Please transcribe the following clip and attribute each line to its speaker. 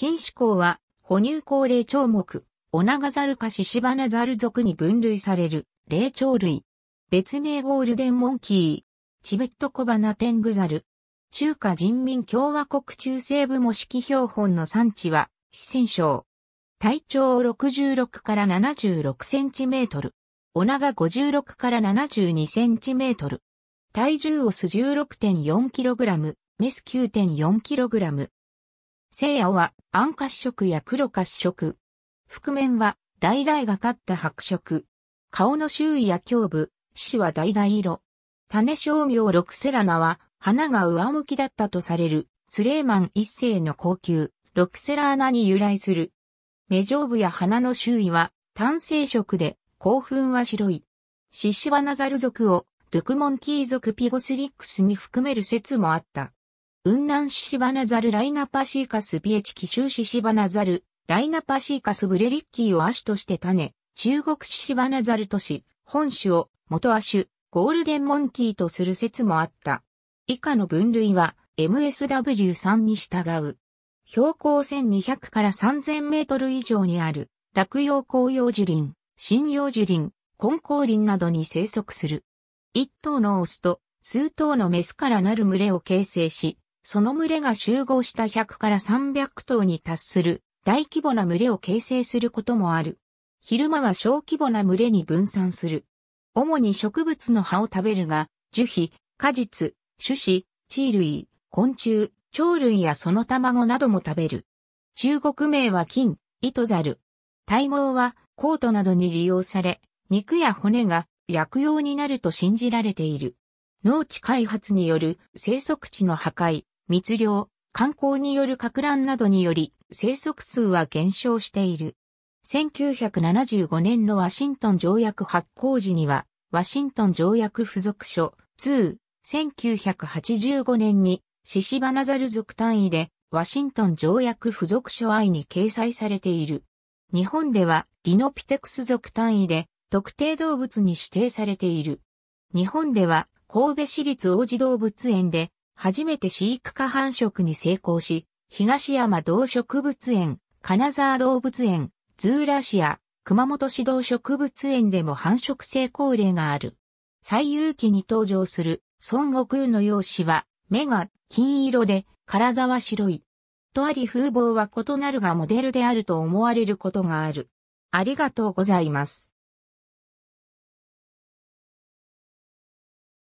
Speaker 1: 筋歯孔は、哺乳高霊長目、オナガザルカシシバナザル属に分類される、霊長類。別名ゴールデンモンキー、チベットコバナテングザル。中華人民共和国中西部模式標本の産地は、四川省。体長66から76センチメートル。オナガ56から72センチメートル。体重オス1 6 4ラム、メス9 4ラム。聖夜は暗褐色や黒褐色。覆面は大々がかった白色。顔の周囲や胸部、死は大々色。種商名ロクセラナは花が上向きだったとされるスレーマン一世の高級、ロクセラーナに由来する。目上部や花の周囲は単性色で、興奮は白い。シシはナザル族をドゥクモンキー族ピゴスリックスに含める説もあった。雲南シシバナザルライナパシーカスビエチキ州シシバナザル、ライナパシーカスブレリッキーを亜種として種、中国シシバナザル都市、本種を元亜種、ゴールデンモンキーとする説もあった。以下の分類は MSW3 に従う。標高1200から3000メートル以上にある、落葉紅葉樹林、針葉樹林、根高林などに生息する。一頭のオスと数頭のメスからなる群れを形成し、その群れが集合した100から300頭に達する大規模な群れを形成することもある。昼間は小規模な群れに分散する。主に植物の葉を食べるが、樹皮、果実、種子、地類、昆虫、鳥類やその卵なども食べる。中国名は金、糸猿。体毛はコートなどに利用され、肉や骨が薬用になると信じられている。農地開発による生息地の破壊、密漁、観光による拡乱などにより生息数は減少している。1975年のワシントン条約発行時には、ワシントン条約付属書2、1985年にシシバナザル族単位でワシントン条約付属書 I に掲載されている。日本ではリノピテクス族単位で特定動物に指定されている。日本では神戸市立王子動物園で初めて飼育下繁殖に成功し、東山動植物園、金沢動物園、ズーラシア、熊本市動植物園でも繁殖成功例がある。最有機に登場する孫悟空の容姿は、目が金色で、体は白い。とあり風貌は異なるがモデルであると思われることがある。ありがとうございます。